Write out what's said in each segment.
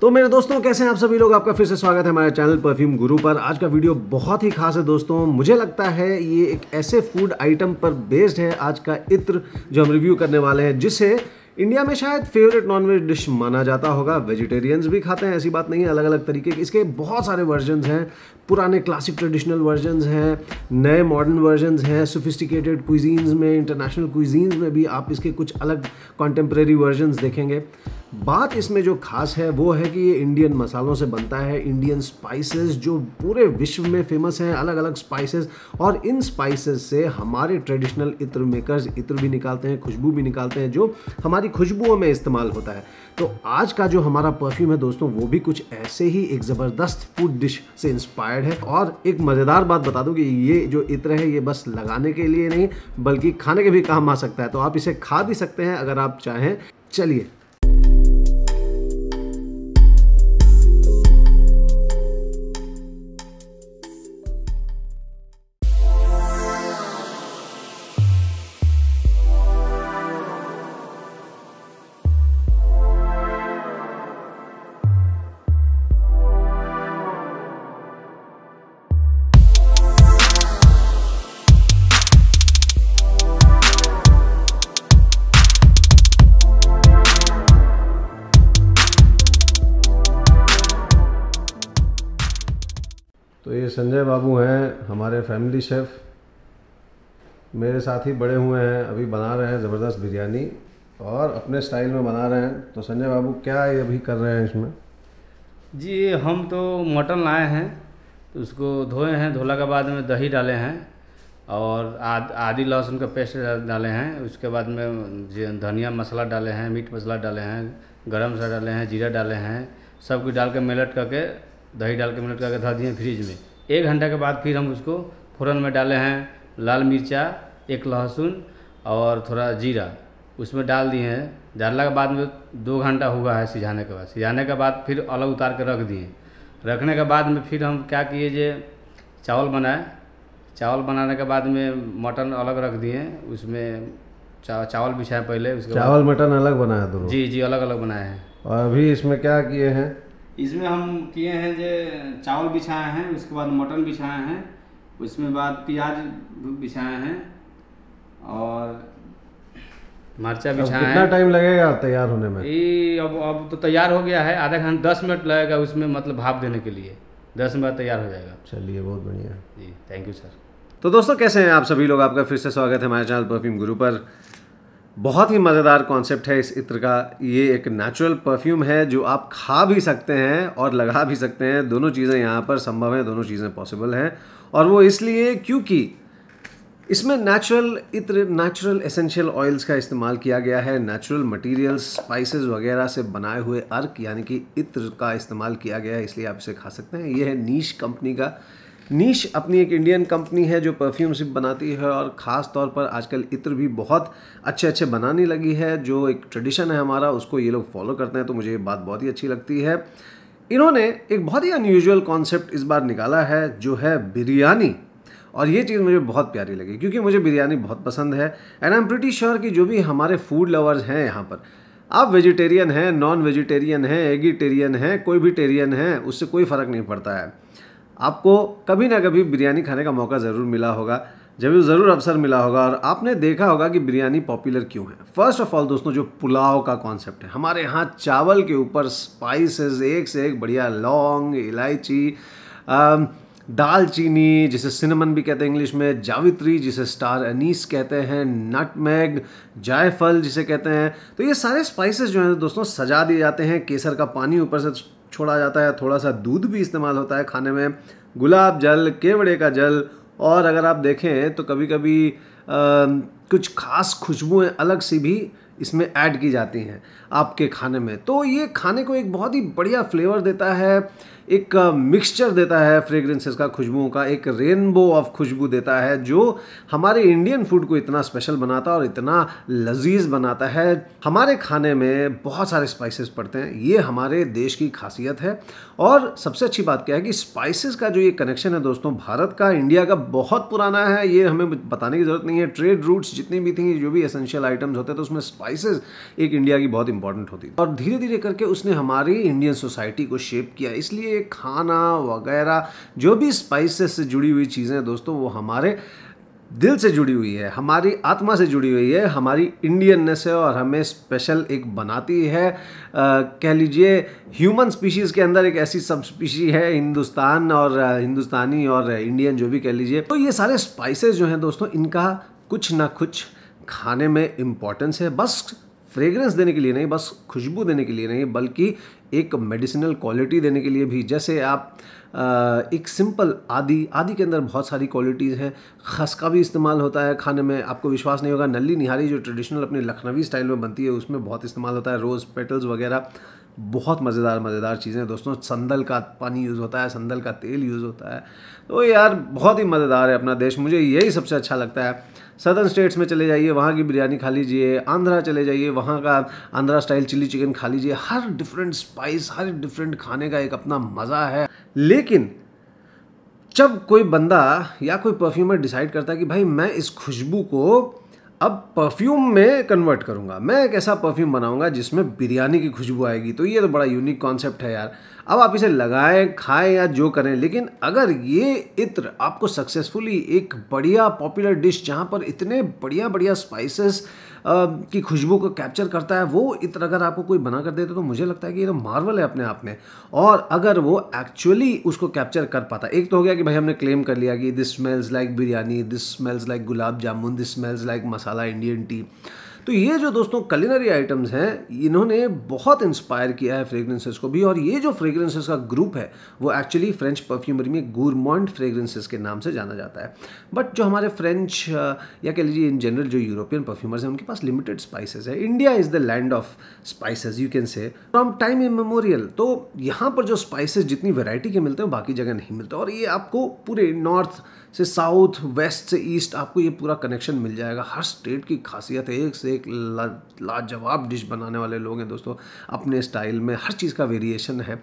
तो मेरे दोस्तों कैसे हैं आप सभी लोग आपका फिर से स्वागत है हमारे चैनल परफ्यूम गुरु पर आज का वीडियो बहुत ही खास है दोस्तों मुझे लगता है ये एक ऐसे फूड आइटम पर बेस्ड है आज का इत्र जो हम रिव्यू करने वाले हैं जिसे इंडिया में शायद फेवरेट नॉनवेज डिश माना जाता होगा वेजिटेरियंस भी खाते हैं ऐसी बात नहीं है अलग अलग तरीके के इसके बहुत सारे वर्जन हैं पुराने क्लासिक ट्रेडिशनल वर्जन हैं नए मॉडर्न वर्जन हैं सोफिस्टिकेटेड क्विजीन्स में इंटरनेशनल क्विजीन्स में भी आप इसके कुछ अलग कॉन्टेम्प्रेरी वर्जन देखेंगे बात इसमें जो खास है वो है कि ये इंडियन मसालों से बनता है इंडियन स्पाइसेस जो पूरे विश्व में फेमस हैं अलग अलग स्पाइसेस और इन स्पाइसेस से हमारे ट्रेडिशनल इत्र मेकर्स इत्र भी निकालते हैं खुशबू भी निकालते हैं जो हमारी खुशबुओं में इस्तेमाल होता है तो आज का जो हमारा परफ्यूम है दोस्तों वो भी कुछ ऐसे ही एक ज़बरदस्त फूड डिश से इंस्पायर्ड है और एक मज़ेदार बात बता दूँ कि ये जो इत्र है ये बस लगाने के लिए नहीं बल्कि खाने के भी काम आ सकता है तो आप इसे खा भी सकते हैं अगर आप चाहें चलिए संजय बाबू हैं हमारे फैमिली शेफ़ मेरे साथ ही बड़े हुए हैं अभी बना रहे हैं ज़बरदस्त बिरयानी और अपने स्टाइल में बना रहे हैं तो संजय बाबू क्या ये अभी कर रहे हैं इसमें जी हम तो मटन लाए हैं तो उसको धोए हैं धोला के बाद में दही डाले हैं और आद आदि लहसुन का पेस्ट डाले हैं उसके बाद में धनिया मसाला डाले हैं मीट मसाला डाले हैं गरम मसाला डाले हैं जीरा डाले हैं सब कुछ डाल के मिलट करके दही डाल के मिलट करके धर दिए फ्रिज में एक घंटा के बाद फिर हम उसको फोरन में डाले हैं लाल मिर्चा एक लहसुन और थोड़ा जीरा उसमें डाल दिए हैं डालने के बाद में दो घंटा हुआ है सिझाने के बाद सिझाने के बाद फिर अलग उतार के रख दिए रखने के बाद में फिर हम क्या किए जे चावल बनाए चावल बनाने के बाद में मटन अलग रख दिए उसमें चा, चावल बिछाए पहले उसके चावल मटन अलग बनाया दोनों जी जी अलग अलग बनाए हैं और अभी इसमें क्या किए हैं इसमें हम किए हैं जो चावल बिछाए हैं उसके बाद मटन बिछाए हैं उसमें बाद प्याज बिछाए हैं और मरचा बिछाए कितना टाइम लगेगा तैयार होने में ये अब अब तो तैयार हो गया है आधा घंटा दस मिनट लगेगा उसमें मतलब भाप देने के लिए दस मिनट तैयार हो जाएगा चलिए बहुत बढ़िया जी थैंक यू सर तो दोस्तों कैसे हैं आप सभी लोग आपका फिर से स्वागत है हमारे चैनल परफ्यूम गुरु पर बहुत ही मज़ेदार कॉन्सेप्ट है इस इत्र का ये एक नेचुरल परफ्यूम है जो आप खा भी सकते हैं और लगा भी सकते हैं दोनों चीज़ें यहाँ पर संभव हैं दोनों चीज़ें पॉसिबल हैं और वो इसलिए क्योंकि इसमें नेचुरल इत्र नेचुरल एसेंशियल ऑयल्स का इस्तेमाल किया गया है नेचुरल मटेरियल्स स्पाइसेस वगैरह से बनाए हुए अर्क यानी कि इत्र का इस्तेमाल किया गया है इसलिए आप इसे खा सकते हैं ये है नीश कंपनी का नीश अपनी एक इंडियन कंपनी है जो परफ्यूम सिर्फ बनाती है और ख़ास तौर पर आजकल इत्र भी बहुत अच्छे अच्छे बनाने लगी है जो एक ट्रेडिशन है हमारा उसको ये लोग फॉलो करते हैं तो मुझे ये बात बहुत ही अच्छी लगती है इन्होंने एक बहुत ही अनयूजल कॉन्सेप्ट इस बार निकाला है जो है बिरयानी और ये चीज़ मुझे बहुत प्यारी लगी क्योंकि मुझे बिरयानी बहुत पसंद है and I am pretty sure कि जो भी हमारे फूड लवर्स हैं यहाँ पर आप वेजिटेरियन हैं नॉन वेजिटेरियन हैं एगिटेरियन हैं कोई भी टेरियन हैं उससे कोई फ़र्क नहीं पड़ता है आपको कभी ना कभी बिरयानी खाने का मौका ज़रूर मिला होगा जब ज़रूर अवसर मिला होगा और आपने देखा होगा कि बिरयानी पॉपुलर क्यों है फर्स्ट ऑफ ऑल दोस्तों जो पुलाव का कॉन्सेप्ट है हमारे यहाँ चावल के ऊपर स्पाइसेस एक से एक बढ़िया लौंग इलायची दालचीनी जिसे सिनेमन भी कहते हैं इंग्लिश में जावित्री जिसे स्टार अनीस कहते हैं नटमैग जायफल जिसे कहते हैं तो ये सारे स्पाइसेस जो हैं दोस्तों सजा दिए जाते हैं केसर का पानी ऊपर से छोड़ा जाता है थोड़ा सा दूध भी इस्तेमाल होता है खाने में गुलाब जल केवड़े का जल और अगर आप देखें तो कभी कभी कुछ खास खुशबुएं अलग सी भी इसमें ऐड की जाती हैं आपके खाने में तो ये खाने को एक बहुत ही बढ़िया फ्लेवर देता है एक मिक्सचर देता है फ्रेग्रेंसेस का खुशबुओं का एक रेनबो ऑफ खुशबू देता है जो हमारे इंडियन फूड को इतना स्पेशल बनाता है और इतना लजीज बनाता है हमारे खाने में बहुत सारे स्पाइसेस पड़ते हैं ये हमारे देश की खासियत है और सबसे अच्छी बात क्या है कि स्पाइसेस का जो ये कनेक्शन है दोस्तों भारत का इंडिया का बहुत पुराना है ये हमें बताने की ज़रूरत नहीं है ट्रेड रूट्स जितनी भी थी जो भी एसेंशियल आइटम्स होते थे तो उसमें स्पाइसेस एक इंडिया की बहुत इंपॉर्टेंट होती थी और धीरे धीरे करके उसने हमारी इंडियन सोसाइटी को शेप किया इसलिए खाना वगैरह जो भी स्पाइसेस से जुड़ी हुई चीज़ें दोस्तों वो हमारे दिल से जुड़ी हुई है हमारी आत्मा से जुड़ी हुई है हमारी इंडियननेस है और हमें स्पेशल एक बनाती है आ, कह लीजिए ह्यूमन स्पीशीज़ के अंदर एक ऐसी सब स्पीशी है हिंदुस्तान और हिंदुस्तानी और इंडियन जो भी कह लीजिए तो ये सारे स्पाइसेस जो हैं दोस्तों इनका कुछ ना कुछ खाने में इम्पॉर्टेंस है बस फ्रेगरेंस देने के लिए नहीं बस खुशबू देने के लिए नहीं बल्कि एक मेडिसिनल क्वालिटी देने के लिए भी जैसे आप एक सिंपल आदि आदि के अंदर बहुत सारी क्वालिटीज़ हैं खस का भी इस्तेमाल होता है खाने में आपको विश्वास नहीं होगा नली निहारी जो ट्रेडिशनल अपने लखनवी स्टाइल में बनती है उसमें बहुत इस्तेमाल होता है रोज़ पेटल्स वगैरह बहुत मज़ेदार मज़ेदार चीज़ें दोस्तों संदल का पानी यूज़ होता है संदल का तेल यूज़ होता है तो यार बहुत ही मज़ेदार है अपना देश मुझे यही सबसे अच्छा लगता है सदर्न स्टेट्स में चले जाइए वहाँ की बिरयानी खा लीजिए आंध्रा चले जाइए वहाँ का आंध्रा स्टाइल चिली चिकन खा लीजिए हर डिफरेंट स्पाइस हर डिफरेंट खाने का एक अपना मज़ा है लेकिन जब कोई बंदा या कोई परफ्यूमर डिसाइड करता है कि भाई मैं इस खुशबू को अब परफ्यूम में कन्वर्ट करूँगा मैं एक ऐसा परफ्यूम बनाऊँगा जिसमें बिरयानी की खुशबू आएगी तो ये तो बड़ा यूनिक कॉन्सेप्ट है यार अब आप इसे लगाएं खाएं या जो करें लेकिन अगर ये इत्र आपको सक्सेसफुली एक बढ़िया पॉपुलर डिश जहाँ पर इतने बढ़िया बढ़िया स्पाइसेस की खुशबू को कैप्चर करता है वो इतना अगर आपको कोई बना कर देता तो मुझे लगता है कि ये तो मार्वल है अपने आप में और अगर वो एक्चुअली उसको कैप्चर कर पाता एक तो हो गया कि भाई हमने क्लेम कर लिया कि this smells like biryani this smells like gulab jamun this smells like masala Indian tea तो ये जो दोस्तों कलिनरी आइटम्स हैं इन्होंने बहुत इंस्पायर किया है फ्रेगरेंसेस को भी और ये जो फ्रेगरेंसेस का ग्रुप है वो एक्चुअली फ्रेंच परफ्यूमरी में गुरमॉन्ड फ्रेगरेंसेस के नाम से जाना जाता है बट जो हमारे फ्रेंच या कह लीजिए इन जनरल जो यूरोपियन परफ्यूमर्स हैं उनके पास लिमिटेड स्पाइसेस है India is the land of spices you can say from time memorial तो यहाँ पर जो स्पाइसेस जितनी वेराइटी के मिलते हैं बाकी जगह नहीं मिलते और ये आपको पूरे नॉर्थ से साउथ वेस्ट से ईस्ट आपको ये पूरा कनेक्शन मिल जाएगा हर स्टेट की खासियत है एक से एक लाजवाब ला डिश बनाने वाले लोग हैं दोस्तों अपने स्टाइल में हर चीज़ का वेरिएशन है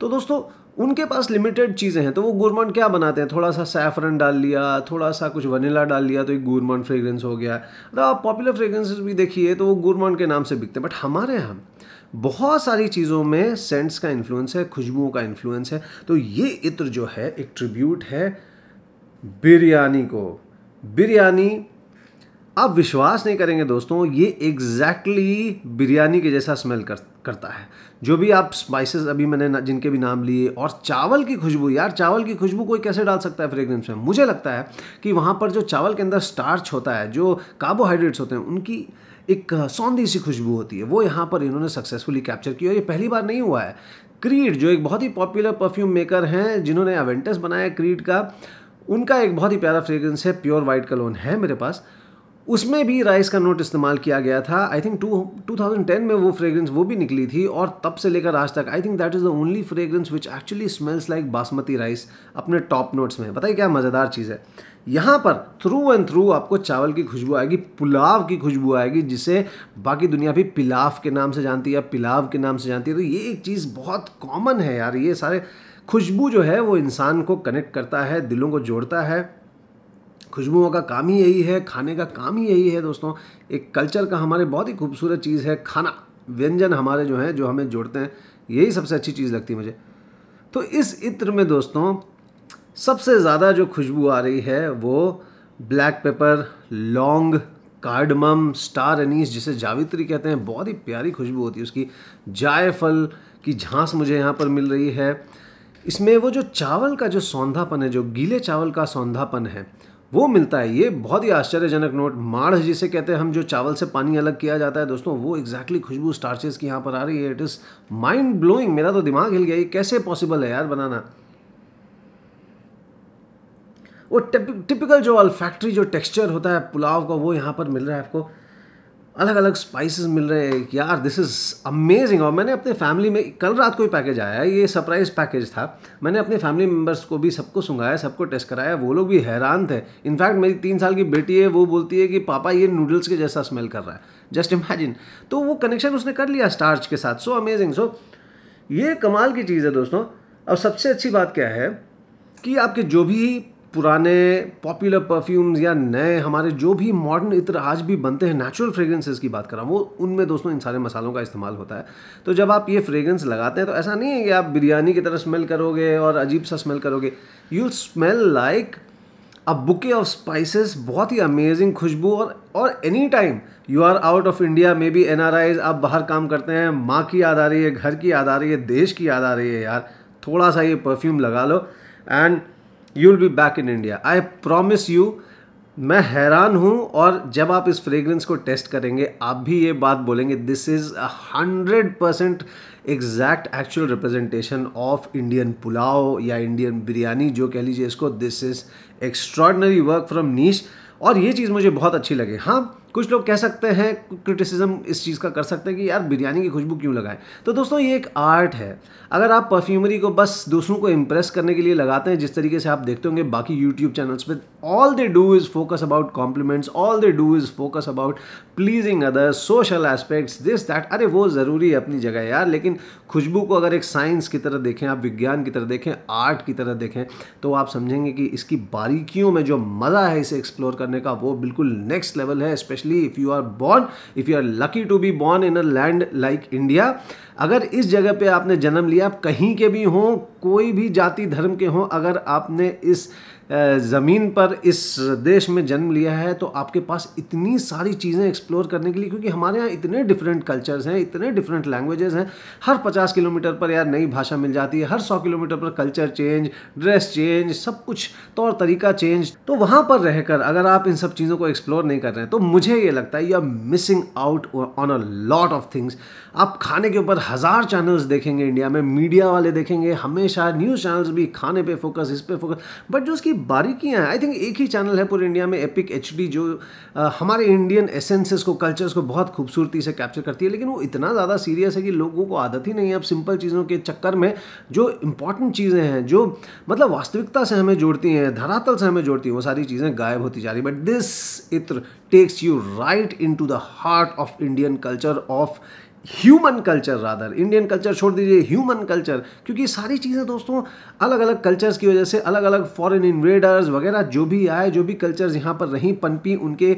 तो दोस्तों उनके पास लिमिटेड चीज़ें हैं तो वो गुरमंड क्या बनाते हैं थोड़ा सा सैफरन डाल लिया थोड़ा सा कुछ वनीला डाल लिया तो एक गुरमंड फ्रेगरेंस हो गया तो आप पॉपुलर फ्रेगरेंसेस भी देखिए तो वो गुरमंड के नाम से बिकते हैं बट हमारे यहाँ बहुत सारी चीज़ों में सेंट्स का इन्फ्लुएंस है खुशबुओं का इन्फ्लुएंस है तो ये इत्र जो है एक ट्रिब्यूट है बिरयानी को बिरयानी आप विश्वास नहीं करेंगे दोस्तों ये एग्जैक्टली exactly बिरयानी के जैसा स्मेल कर, करता है जो भी आप स्पाइसेस अभी मैंने जिनके भी नाम लिए और चावल की खुशबू यार चावल की खुशबू कोई कैसे डाल सकता है फ्रेगरेंस में मुझे लगता है कि वहाँ पर जो चावल के अंदर स्टार्च होता है जो कार्बोहाइड्रेट्स होते हैं उनकी एक सौंदी सी खुशबू होती है वो यहाँ पर इन्होंने सक्सेसफुली कैप्चर की और ये पहली बार नहीं हुआ है क्रीड जो एक बहुत ही पॉपुलर परफ्यूम मेकर हैं जिन्होंने एवेंटस बनाया क्रीड का उनका एक बहुत ही प्यारा फ्रेगरेंस है प्योर वाइट कलोन है मेरे पास उसमें भी राइस का नोट इस्तेमाल किया गया था I think two two thousand ten में वो फ्रेगरेंस वो भी निकली थी और तब से लेकर आज तक I think that is the only fragrance which actually smells like basmati rice अपने टॉप नोट्स में बताइए क्या मज़ेदार चीज़ है यहाँ पर थ्रू एंड थ्रू आपको चावल की खुशबू आएगी पुलाव की खुशबू आएगी जिसे बाकी दुनिया भी पिलाव के नाम से जानती है या पिलाव के नाम से जानती है तो ये एक चीज़ बहुत कॉमन है यार ये सारे खुशबू जो है वो इंसान को कनेक्ट करता है दिलों को जोड़ता है खुशबुओं का काम ही यही है खाने का काम ही यही है दोस्तों एक कल्चर का हमारे बहुत ही खूबसूरत चीज़ है खाना व्यंजन हमारे जो हैं जो हमें जोड़ते हैं यही सबसे अच्छी चीज़ लगती है मुझे तो इस इत्र में दोस्तों सबसे ज़्यादा जो खुशबू आ रही है वो ब्लैक पेपर लौंग कार्डमम स्टार अनीस जिसे जावित्री कहते हैं बहुत ही प्यारी खुशबू होती है उसकी जायफल की झांस मुझे यहाँ पर मिल रही है इसमें वो जो चावल का जो सौंधापन है जो गीले चावल का सौंधापन है वो मिलता है ये बहुत ही आश्चर्यजनक नोट माढ़ जिसे कहते हैं हम जो चावल से पानी अलग किया जाता है दोस्तों वो एग्जैक्टली खुशबू स्टार्चेस की यहाँ पर आ रही है इट इज़ माइंड ब्लोइंग मेरा तो दिमाग हिल गया ये कैसे पॉसिबल है यार बनाना वो टिपिकल जो फैक्ट्री जो टेक्सचर होता है पुलाव का वो यहाँ पर मिल रहा है आपको अलग अलग स्पाइसेस मिल रहे हैं यार दिस इज़ अमेजिंग और मैंने अपने फैमिली में कल रात को ही पैकेज आया है ये सरप्राइज पैकेज था मैंने अपने फैमिली मेम्बर्स को भी सबको सुंगाया सबको टेस्ट कराया वो लोग भी हैरान थे इनफैक्ट मेरी तीन साल की बेटी है वो बोलती है कि पापा ये नूडल्स के जैसा स्मेल कर रहा है जस्ट इमेजिन तो वो कनेक्शन उसने कर लिया स्टार्च के साथ सो अमेजिंग सो ये कमाल की चीज़ है दोस्तों और सबसे अच्छी बात क्या है कि आपके जो भी पुराने पॉपुलर परफ्यूम्स या नए हमारे जो भी मॉडर्न इत्र आज भी बनते हैं नेचुरल फ्रेग्रेंसेस की बात कर रहा हूँ वो उनमें दोस्तों इन सारे मसालों का इस्तेमाल होता है तो जब आप ये फ्रेग्रेंस लगाते हैं तो ऐसा नहीं है कि आप बिरयानी की तरह स्मेल करोगे और अजीब सा स्मेल करोगे you smell like a bouquet of spices बहुत ही अमेजिंग खुशबू और और any time you are out of India maybe an आप बाहर काम करते हैं माँ की याद आ रही है घर की याद आ रही है देश की याद आ रही है यार थोड़ा सा ये परफ्यूम लगा लो and you will be back in India I promise you मैं हैरान हूँ और जब आप इस फ्रेगरेंस को टेस्ट करेंगे आप भी ये बात बोलेंगे this is a hundred percent exact actual representation of Indian pulao या इंडियन बिरयानी जो कह लीजिए इसको this is extraordinary work from Niche और ये चीज़ मुझे बहुत अच्छी लगे हाँ कुछ लोग कह सकते हैं क्रिटिसिज्म इस चीज़ का कर सकते हैं कि यार बिरयानी की खुशबू क्यों लगाएं तो दोस्तों ये एक आर्ट है अगर आप परफ्यूमरी को बस दूसरों को इम्प्रेस करने के लिए लगाते हैं जिस तरीके से आप देखते होंगे बाकी यूट्यूब चैनल्स पर all they do is focus about compliments all they do is focus about pleasing others social aspects this that अरे वो ज़रूरी है अपनी जगह यार लेकिन खुशबू को अगर एक साइंस की तरह देखें आप विज्ञान की तरह देखें आर्ट की तरह देखें तो आप समझेंगे कि इसकी बारीकियों में जो मज़ा है इसे एक्सप्लोर करने का वो बिल्कुल नेक्स्ट लेवल है specially especially if you are born if you are lucky to be born in a land like india अगर इस जगह पे आपने जन्म लिया आप कहीं के भी हों कोई भी जाति धर्म के हों अगर आपने इस ज़मीन पर इस देश में जन्म लिया है तो आपके पास इतनी सारी चीज़ें एक्सप्लोर करने के लिए क्योंकि हमारे यहाँ इतने डिफरेंट कल्चर्स हैं इतने डिफरेंट लैंग्वेजेस हैं हर 50 किलोमीटर पर यार नई भाषा मिल जाती है हर 100 किलोमीटर पर कल्चर चेंज ड्रेस चेंज सब कुछ तौर तरीका चेंज तो वहाँ पर रहकर अगर आप इन सब चीज़ों को एक्सप्लोर नहीं कर रहे हैं तो मुझे ये लगता है you are missing out on a lot of things आप खाने के ऊपर हज़ार चैनल्स देखेंगे इंडिया में मीडिया वाले देखेंगे हमेशा न्यूज़ चैनल्स भी खाने पे फोकस इस पे फोकस बट जो उसकी बारीकियाँ हैं आई थिंक एक ही चैनल है पूरे इंडिया में एपिक एच जो आ, हमारे इंडियन एसेंसेस को कल्चर्स को बहुत खूबसूरती से कैप्चर करती है लेकिन वो इतना ज़्यादा सीरियस है कि लोगों को आदत ही नहीं है अब सिंपल चीज़ों के चक्कर में जो इंपॉर्टेंट चीज़ें हैं जो मतलब वास्तविकता से हमें जोड़ती हैं धरातल से हमें जोड़ती हैं वो सारी चीज़ें गायब होती जा रही बट दिस इत्र takes you right into the heart of Indian culture of human culture rather Indian culture छोड़ दीजिए ह्यूमन कल्चर क्योंकि ये सारी चीज़ें दोस्तों अलग अलग कल्चर्स की वजह से अलग अलग फॉरेन इन्वेडर्स वगैरह जो भी आए जो भी कल्चर्स यहाँ पर रहीं पनपी उनके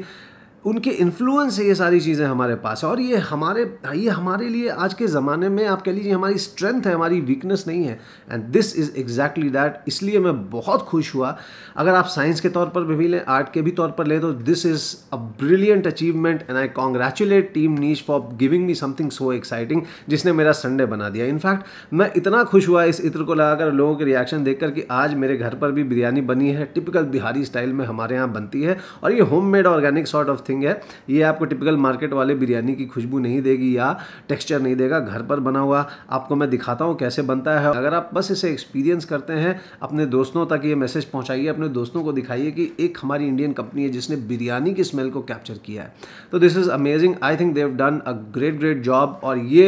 उनके इन्फ्लुएंस से ये सारी चीज़ें हमारे पास है और ये हमारे ये हमारे लिए आज के ज़माने में आप कह लीजिए हमारी स्ट्रेंथ है हमारी वीकनेस नहीं है and this is exactly that इसलिए मैं बहुत खुश हुआ अगर आप साइंस के तौर पर भी, लें आर्ट के भी तौर पर लें तो this is a brilliant achievement and I congratulate team Niche for giving me something so exciting जिसने मेरा संडे बना दिया इनफैक्ट मैं इतना खुश हुआ इस इत्र को लगाकर लोगों के रिएक्शन देख कि आज मेरे घर पर भी बिरयानी बनी है टिपिकल बिहारी स्टाइल में हमारे यहाँ बनती है और ये homemade organic sort of something है ये आपको टिपिकल मार्केट वाले बिरयानी की खुशबू नहीं देगी या टेक्स्चर नहीं देगा घर पर बना हुआ आपको मैं दिखाता हूँ कैसे बनता है अगर आप बस इसे एक्सपीरियंस करते हैं अपने दोस्तों तक ये मैसेज पहुँचाइए अपने दोस्तों को दिखाइए कि एक हमारी इंडियन कंपनी है जिसने बिरयानी की स्मेल को कैप्चर किया है तो this is amazing I think they've done a great great job और ये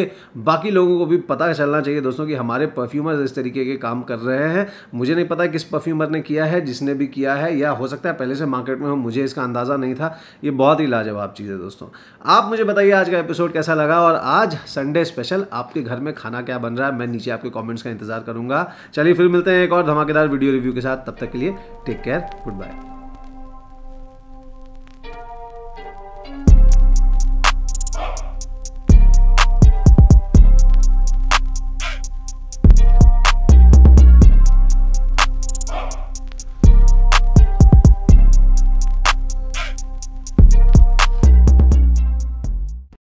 बाकी लोगों को भी पता चलना चाहिए दोस्तों कि हमारे परफ्यूमर इस तरीके के काम कर रहे हैं मुझे नहीं पता किस परफ्यूमर ने किया है जिसने भी किया है या हो सकता है पहले से मार्केट में हो मुझे इसका अंदाज़ा नहीं था ये बहुत बहुत ही लाजवाब चीज़ है दोस्तों आप मुझे बताइए आज का एपिसोड कैसा लगा और आज संडे स्पेशल आपके घर में खाना क्या बन रहा है मैं नीचे आपके कॉमेंट्स का इंतजार करूंगा चलिए फिर मिलते हैं एक और धमाकेदार वीडियो रिव्यू के साथ तब तक के लिए टेक केयर गुड बाय